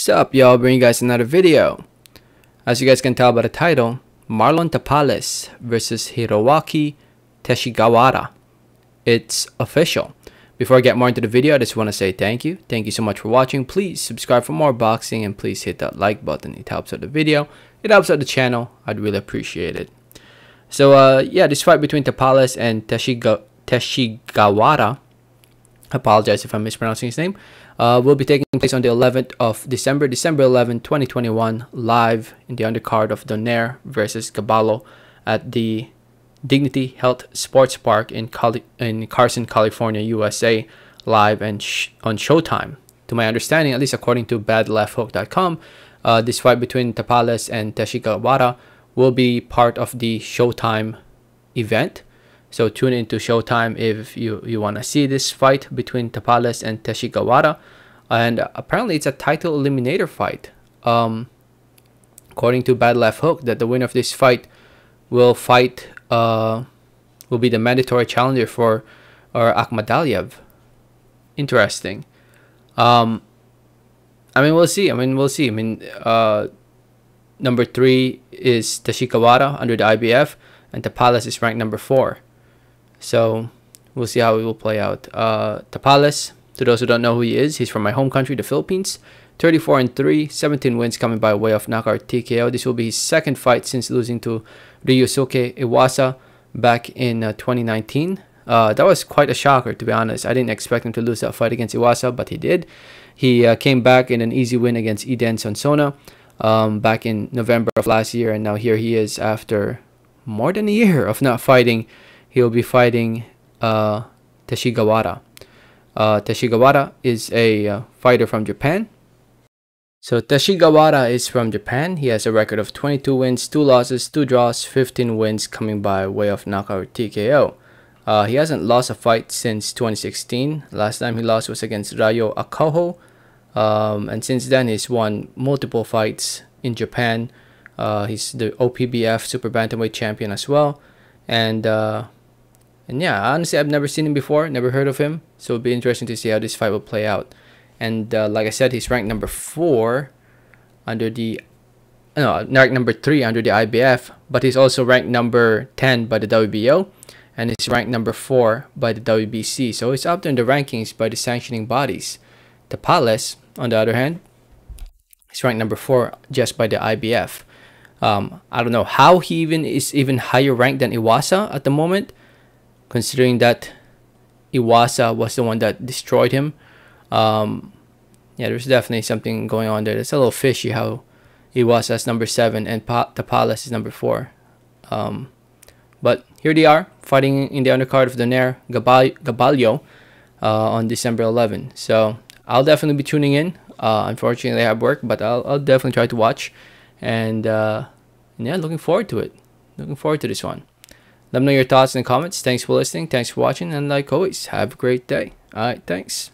Sup y'all, bring you guys another video. As you guys can tell by the title, Marlon Tapales versus Hiroaki Teshigawara. It's official. Before I get more into the video, I just want to say thank you. Thank you so much for watching. Please subscribe for more boxing and please hit that like button. It helps out the video. It helps out the channel. I'd really appreciate it. So uh, yeah, this fight between Tapales and Teshiga Teshigawara apologize if I'm mispronouncing his name, uh, will be taking place on the 11th of December, December 11, 2021, live in the undercard of Donaire versus Caballo at the Dignity Health Sports Park in, Cali- in Carson, California, USA, live and sh on Showtime. To my understanding, at least according to badlefthook.com, uh, this fight between Tapales and Wada will be part of the Showtime event so tune into Showtime if you, you want to see this fight between Tapales and Teshigawara. And apparently it's a title eliminator fight. Um, according to Bad Left Hook, that the winner of this fight will fight, uh, will be the mandatory challenger for or uh, Akhmadaliev. Interesting. Um, I mean, we'll see. I mean, we'll see. I mean, uh, number three is Tashikawara under the IBF, and Tapales is ranked number four. So we'll see how it will play out. Uh, Tapales, to those who don't know who he is, he's from my home country, the Philippines. 34 and 3, 17 wins coming by way of knockout TKO. This will be his second fight since losing to Ryusuke Iwasa back in uh, 2019. Uh, that was quite a shocker, to be honest. I didn't expect him to lose that fight against Iwasa, but he did. He uh, came back in an easy win against Eden Sonsona um, back in November of last year, and now here he is after more than a year of not fighting he will be fighting uh, Teshigawara. Uh, Teshigawara is a uh, fighter from Japan. So Teshigawara is from Japan. He has a record of 22 wins, 2 losses, 2 draws, 15 wins coming by way of knockout TKO. Uh, he hasn't lost a fight since 2016. Last time he lost was against Rayo Akoho. Um, and since then he's won multiple fights in Japan. Uh, he's the OPBF Super Bantamweight champion as well. And uh, and yeah, honestly, I've never seen him before, never heard of him. So it'll be interesting to see how this fight will play out. And uh, like I said, he's ranked number four under the no ranked number three under the IBF, but he's also ranked number ten by the WBO, and he's ranked number four by the WBC. So he's up there in the rankings by the sanctioning bodies. Tapales, on the other hand, he's ranked number four just by the IBF. Um, I don't know how he even is even higher ranked than Iwasa at the moment considering that Iwasa was the one that destroyed him. Um, yeah, there's definitely something going on there. That's a little fishy how Iwasa's number 7 and pa is number 4. Um, but here they are, fighting in the undercard of Donaire Nair Gabalio uh, on December 11. So I'll definitely be tuning in. Uh, unfortunately, I have work, but I'll, I'll definitely try to watch. And uh, yeah, looking forward to it. Looking forward to this one. Let me know your thoughts in the comments. Thanks for listening. Thanks for watching. And like always, have a great day. All right. Thanks.